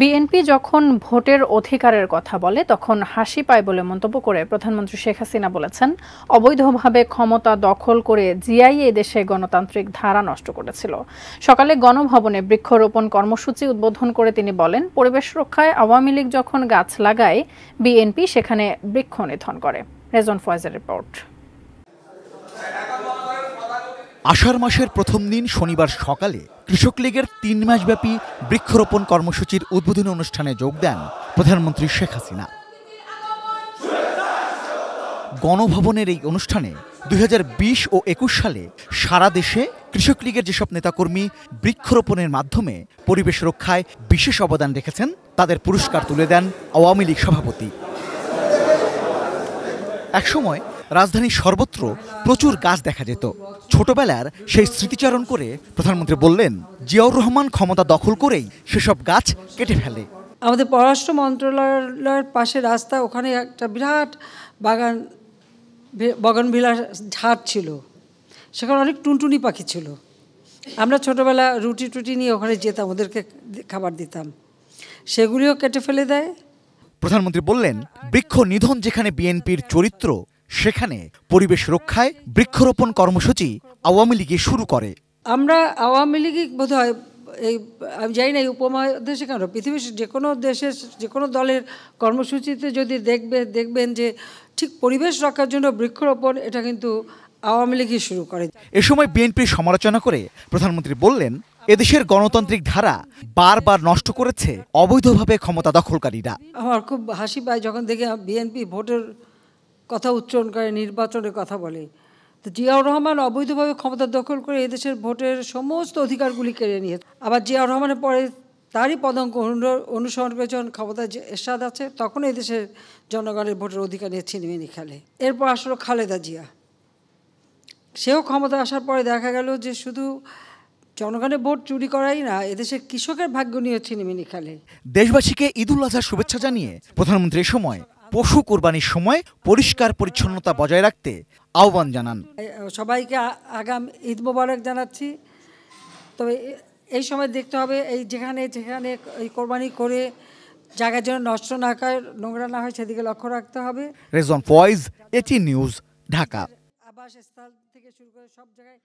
BNP যখন ভোটের অধিকারের কথা বলে তখন হাসি পায় বলে মন্তব্য করে প্রধানমন্ত্রী শেখ হাসিনা বলেছেন অবৈধভাবে ক্ষমতা দখল করে জিআই এ দেশে গণতান্ত্রিক ধারা নষ্ট করেছিল সকালে গণভবনে বৃক্ষরোপণ কর্মসূচি উদ্বোধন করে তিনি বলেন পরিবেশ রক্ষায় আওয়ামী লীগ যখন গাছ লাগায় বিএনপি সেখানে বৃক্ষ নিধন করে রেজন ফয়েজের রিপোর্ট আষাঢ় মাসের প্রথম দিন শনিবার সকালে কৃষক লীগের তিন মাসব্যাপী বৃক্ষরোপণ কর্মসূচির উদ্বোধনী অনুষ্ঠানে যোগ দেন প্রধানমন্ত্রী শেখ হাসিনা গণভবনের এই অনুষ্ঠানে দুই ও একুশ সালে সারা দেশে কৃষক লীগের যেসব নেতাকর্মী বৃক্ষরোপণের মাধ্যমে পরিবেশ রক্ষায় বিশেষ অবদান রেখেছেন তাদের পুরস্কার তুলে দেন আওয়ামী লীগ সভাপতি একসময় রাজধানীর সর্বত্র প্রচুর গাছ দেখা যেত ছোটবেলার সেই স্মৃতিচারণ করে প্রধানমন্ত্রী বললেন জিয়াউর রহমান ক্ষমতা দখল করেই সেসব গাছ কেটে ফেলে আমাদের পররাষ্ট্র মন্ত্রণালয়ের পাশে রাস্তা ওখানে একটা বিরাট বাগান বগানভিলার ঝাড় ছিল সেখানে অনেক টুনটুনি পাখি ছিল আমরা ছোটবেলা রুটি টুটি নিয়ে ওখানে যেতাম ওদেরকে খাবার দিতাম সেগুলিও কেটে ফেলে দেয় প্রধানমন্ত্রী বললেন বৃক্ষ নিধন যেখানে বিএনপির চরিত্র সেখানে পরিবেশ রক্ষায় বৃক্ষরোপণ কর্মসূচি আওয়ামী লীগে শুরু করে আমরা আওয়ামী লীগ বোধ হয় এই আমি জানি না এই উপমহাদেশে কেন পৃথিবীর যে কোনো দেশের যে কোনো দলের কর্মসূচিতে যদি দেখবে দেখবেন যে ঠিক পরিবেশ রক্ষার জন্য বৃক্ষরোপণ এটা কিন্তু আওয়ামী লীগই শুরু করে এ সময় বিএনপির সমালোচনা করে প্রধানমন্ত্রী বললেন এদেশের গণতান্ত্রিক ধারা বারবার নষ্ট করেছে অবৈধভাবে ক্ষমতা দখলকারীরা আমার খুব হাসি পায় যখন দেখি বিএনপি ভোটের কথা উচ্চারণ করে নির্বাচনের কথা বলে তো জিয়াউর রহমান অবৈধভাবে ক্ষমতা দখল করে এদেশের ভোটের সমস্ত অধিকারগুলি কেড়ে নিয়ে আবার জিয়াউর রহমানের পরে তারই পদঙ্ক অনুসরণ করে যখন ক্ষমতা যে এরশাদ আছে তখন এদেশের জনগণের ভোটের অধিকার নিয়ে ছিনিমিনি খেলে এরপর আসলো খালেদা জিয়া সেও ক্ষমতা আসার পরে দেখা গেল যে শুধু জনগণের ভোট চুরি করাই না এদেশের কৃষকের ভাগ্য নিয়ে ছিনিমিনি খেলে দেশবাসীকে ঈদুল আজহার শুভেচ্ছা জানিয়ে প্রধানমন্ত্রী সময় পশু কোরবানির সময় পরিষ্কার পরিচ্ছন্নতা বজায় রাখতে আহ্বান জানান সবাইকে আগাম ঈদ মোবারক জানাচ্ছি তবে এই সময় দেখতে হবে এই যেখানে যেখানে এই কোরবানি করে জায়গা যেন নষ্ট না হয় নোংরা না হয় সেদিকে লক্ষ্য রাখতে হবে রেজন ফয়েজ এটি নিউজ ঢাকা আবাসস্থল থেকে শুরু করে সব জায়গায়